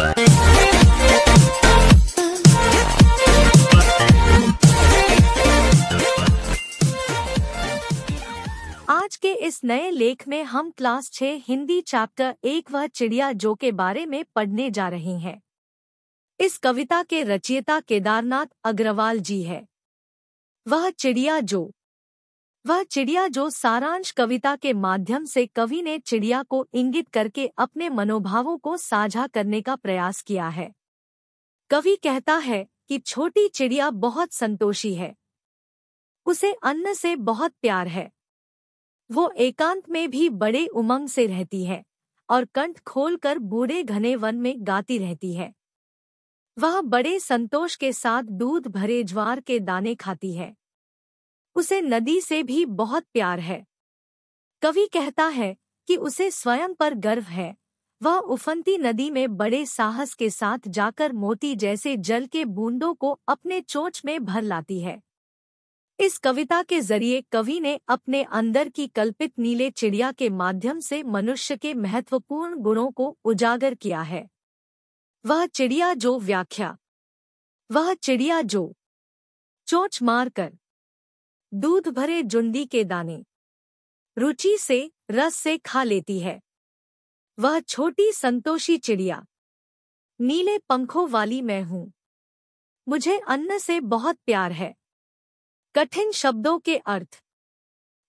आज के इस नए लेख में हम क्लास छह हिंदी चैप्टर एक वह चिड़िया जो के बारे में पढ़ने जा रहे हैं इस कविता के रचयिता केदारनाथ अग्रवाल जी है वह चिड़िया जो वह चिड़िया जो सारांश कविता के माध्यम से कवि ने चिड़िया को इंगित करके अपने मनोभावों को साझा करने का प्रयास किया है कवि कहता है कि छोटी चिड़िया बहुत संतोषी है उसे अन्न से बहुत प्यार है वो एकांत में भी बड़े उमंग से रहती है और कंठ खोलकर बूढ़े घने वन में गाती रहती है वह बड़े संतोष के साथ दूध भरे ज्वार के दाने खाती है उसे नदी से भी बहुत प्यार है कवि कहता है कि उसे स्वयं पर गर्व है वह उफंती नदी में बड़े साहस के साथ जाकर मोती जैसे जल के बूंदों को अपने चोंच में भर लाती है इस कविता के जरिए कवि ने अपने अंदर की कल्पित नीले चिड़िया के माध्यम से मनुष्य के महत्वपूर्ण गुणों को उजागर किया है वह चिड़िया जो व्याख्या वह चिड़िया जो चोंच मारकर दूध भरे जुंडी के दाने रुचि से रस से खा लेती है वह छोटी संतोषी चिड़िया नीले पंखों वाली मैं हूं मुझे अन्न से बहुत प्यार है कठिन शब्दों के अर्थ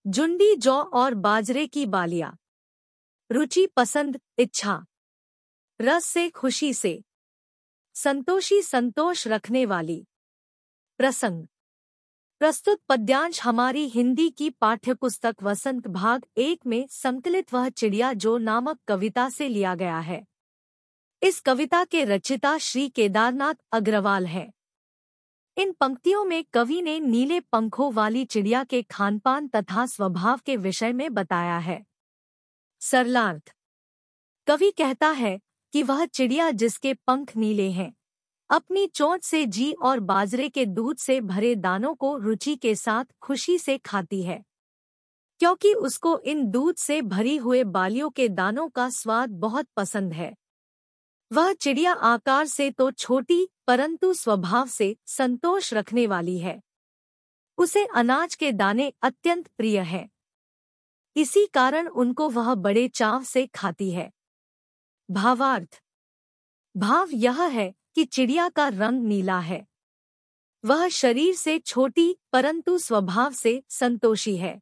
जुंडी जौ और बाजरे की बालिया रुचि पसंद इच्छा रस से खुशी से संतोषी संतोष रखने वाली प्रसंग प्रस्तुत पद्यांश हमारी हिंदी की पाठ्यपुस्तक वसंत भाग एक में संकलित वह चिड़िया जो नामक कविता से लिया गया है इस कविता के रचिता श्री केदारनाथ अग्रवाल है इन पंक्तियों में कवि ने नीले पंखों वाली चिड़िया के खानपान तथा स्वभाव के विषय में बताया है सरलार्थ कवि कहता है कि वह चिड़िया जिसके पंख नीले हैं अपनी चोट से जी और बाजरे के दूध से भरे दानों को रुचि के साथ खुशी से खाती है क्योंकि उसको इन दूध से भरी हुए बालियों के दानों का स्वाद बहुत पसंद है वह चिड़िया आकार से तो छोटी परंतु स्वभाव से संतोष रखने वाली है उसे अनाज के दाने अत्यंत प्रिय हैं इसी कारण उनको वह बड़े चाव से खाती है भावार्थ भाव यह है कि चिड़िया का रंग नीला है वह शरीर से छोटी परंतु स्वभाव से संतोषी है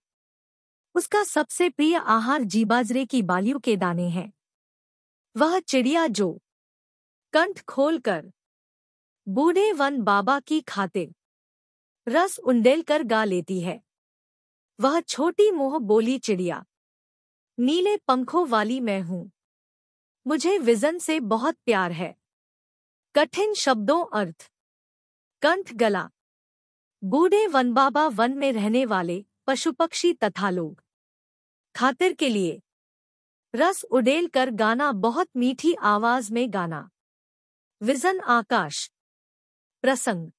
उसका सबसे प्रिय आहार जीबाजरे की बालियों के दाने हैं वह चिड़िया जो कंठ खोलकर बूढ़े वन बाबा की खाते रस उंडेल कर गा लेती है वह छोटी मोह बोली चिड़िया नीले पंखों वाली मैं हूं मुझे विजन से बहुत प्यार है कठिन शब्दों अर्थ कंठ गला बूढ़े वन बाबा वन में रहने वाले पशु पक्षी तथा लोग खातिर के लिए रस उडेल कर गाना बहुत मीठी आवाज में गाना विजन आकाश प्रसंग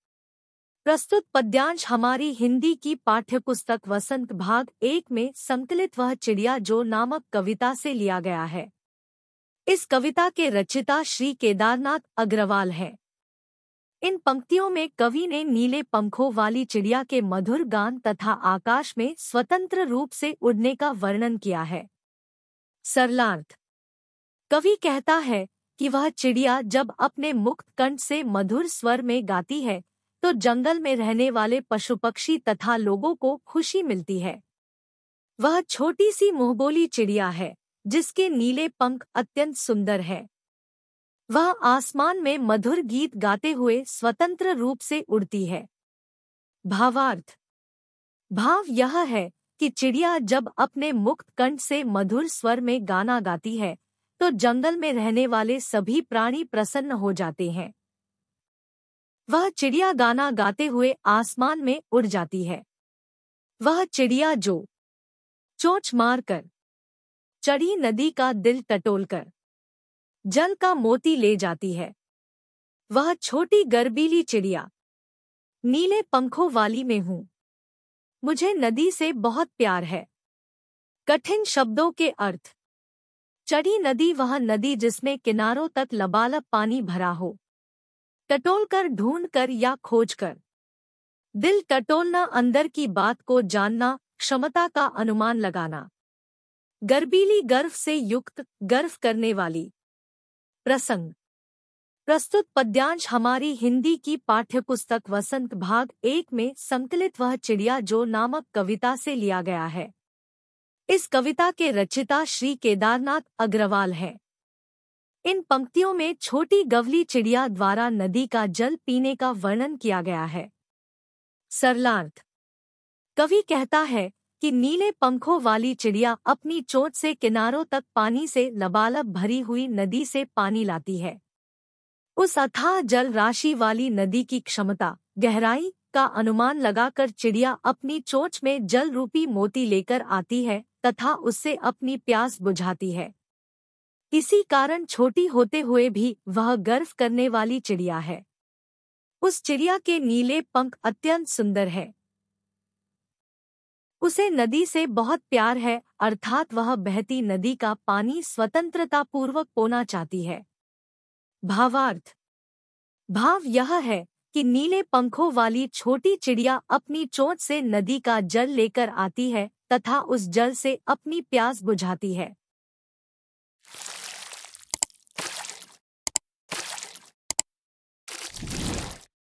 प्रस्तुत पद्यांश हमारी हिंदी की पाठ्यपुस्तक वसंत भाग एक में संकलित वह चिड़िया जो नामक कविता से लिया गया है इस कविता के रचिता श्री केदारनाथ अग्रवाल हैं इन पंक्तियों में कवि ने नीले पंखों वाली चिड़िया के मधुर गान तथा आकाश में स्वतंत्र रूप से उड़ने का वर्णन किया है सरलार्थ कवि कहता है कि वह चिड़िया जब अपने मुक्त कंठ से मधुर स्वर में गाती है तो जंगल में रहने वाले पशु पक्षी तथा लोगों को खुशी मिलती है वह छोटी सी मुंहबोली चिड़िया है जिसके नीले पंख अत्यंत सुंदर है वह आसमान में मधुर गीत गाते हुए स्वतंत्र रूप से उड़ती है भावार्थ भाव यह है कि चिड़िया जब अपने मुक्त कंठ से मधुर स्वर में गाना गाती है तो जंगल में रहने वाले सभी प्राणी प्रसन्न हो जाते हैं वह चिड़िया गाना गाते हुए आसमान में उड़ जाती है वह चिड़िया जो चोंच मारकर चढ़ी नदी का दिल टटोलकर जल का मोती ले जाती है वह छोटी गर्बीली चिड़िया नीले पंखों वाली में हूं मुझे नदी से बहुत प्यार है कठिन शब्दों के अर्थ चढ़ी नदी वह नदी जिसमें किनारों तक लबालब पानी भरा हो टटोल कर ढूंढ कर या खोज कर दिल टटोलना अंदर की बात को जानना क्षमता का अनुमान लगाना गर्भीली गर्भ से युक्त गर्व करने वाली प्रसंग प्रस्तुत पद्यांश हमारी हिंदी की पाठ्यपुस्तक वसंत भाग एक में संकलित वह चिड़िया जो नामक कविता से लिया गया है इस कविता के रचिता श्री केदारनाथ अग्रवाल हैं इन पंक्तियों में छोटी गवली चिड़िया द्वारा नदी का जल पीने का वर्णन किया गया है सरलार्थ कवि कहता है कि नीले पंखों वाली चिड़िया अपनी चोट से किनारों तक पानी से लबालब भरी हुई नदी से पानी लाती है उस अथाह जल राशि वाली नदी की क्षमता गहराई का अनुमान लगाकर चिड़िया अपनी चोच में जल रूपी मोती लेकर आती है तथा उससे अपनी प्यास बुझाती है इसी कारण छोटी होते हुए भी वह गर्व करने वाली चिड़िया है उस चिड़िया के नीले पंख अत्यंत सुंदर है उसे नदी से बहुत प्यार है अर्थात वह बहती नदी का पानी स्वतंत्रता पूर्वक पोना चाहती है भावार्थ भाव यह है कि नीले पंखों वाली छोटी चिड़िया अपनी चोट से नदी का जल लेकर आती है तथा उस जल से अपनी प्यास बुझाती है